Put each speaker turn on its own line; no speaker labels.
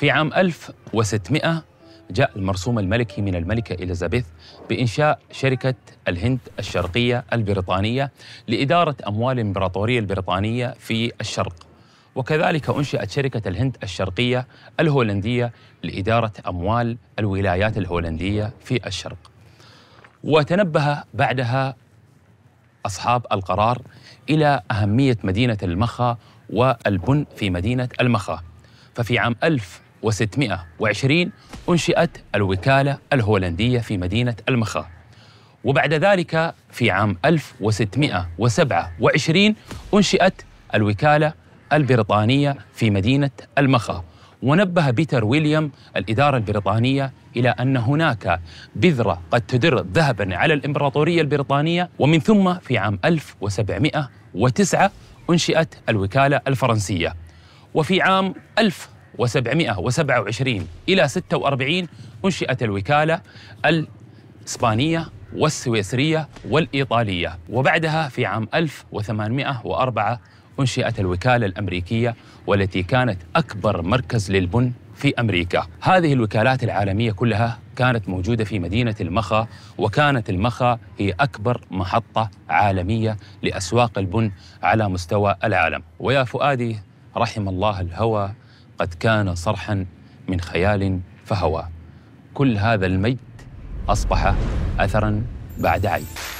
في عام 1600 جاء المرسوم الملكي من الملكة إليزابيث بإنشاء شركة الهند الشرقية البريطانية لإدارة أموال الإمبراطورية البريطانية في الشرق وكذلك أنشئت شركة الهند الشرقية الهولندية لإدارة أموال الولايات الهولندية في الشرق وتنبه بعدها أصحاب القرار إلى أهمية مدينة المخا والبن في مدينة المخا ففي عام 1000 1620 أنشئت الوكالة الهولندية في مدينة المخا وبعد ذلك في عام 1627 أنشئت الوكالة البريطانية في مدينة المخا ونبه بيتر ويليام الإدارة البريطانية إلى أن هناك بذرة قد تدر ذهبا على الإمبراطورية البريطانية ومن ثم في عام 1709 أنشئت الوكالة الفرنسية وفي عام 1000 1727 إلى 46 أنشئت الوكالة الإسبانية والسويسرية والإيطالية وبعدها في عام 1804 أنشئت الوكالة الأمريكية والتي كانت أكبر مركز للبن في أمريكا هذه الوكالات العالمية كلها كانت موجودة في مدينة المخا وكانت المخا هي أكبر محطة عالمية لأسواق البن على مستوى العالم ويا فؤادي رحم الله الهوى قد كان صرحا من خيال فهوى كل هذا المجد أصبح أثرا بعد عين